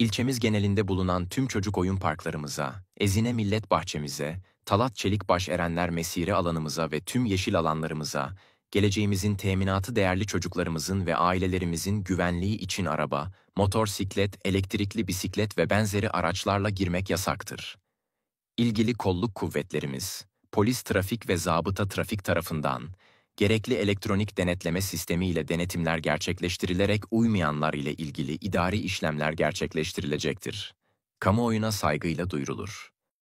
ilçemiz genelinde bulunan tüm çocuk oyun parklarımıza, Ezine Millet Bahçemize, Talat Çelikbaş Erenler Mesire alanımıza ve tüm yeşil alanlarımıza, geleceğimizin teminatı değerli çocuklarımızın ve ailelerimizin güvenliği için araba, motor siklet, elektrikli bisiklet ve benzeri araçlarla girmek yasaktır. İlgili kolluk kuvvetlerimiz, polis trafik ve zabıta trafik tarafından, gerekli elektronik denetleme sistemi ile denetimler gerçekleştirilerek uymayanlar ile ilgili idari işlemler gerçekleştirilecektir. Kamuoyuna saygıyla duyurulur.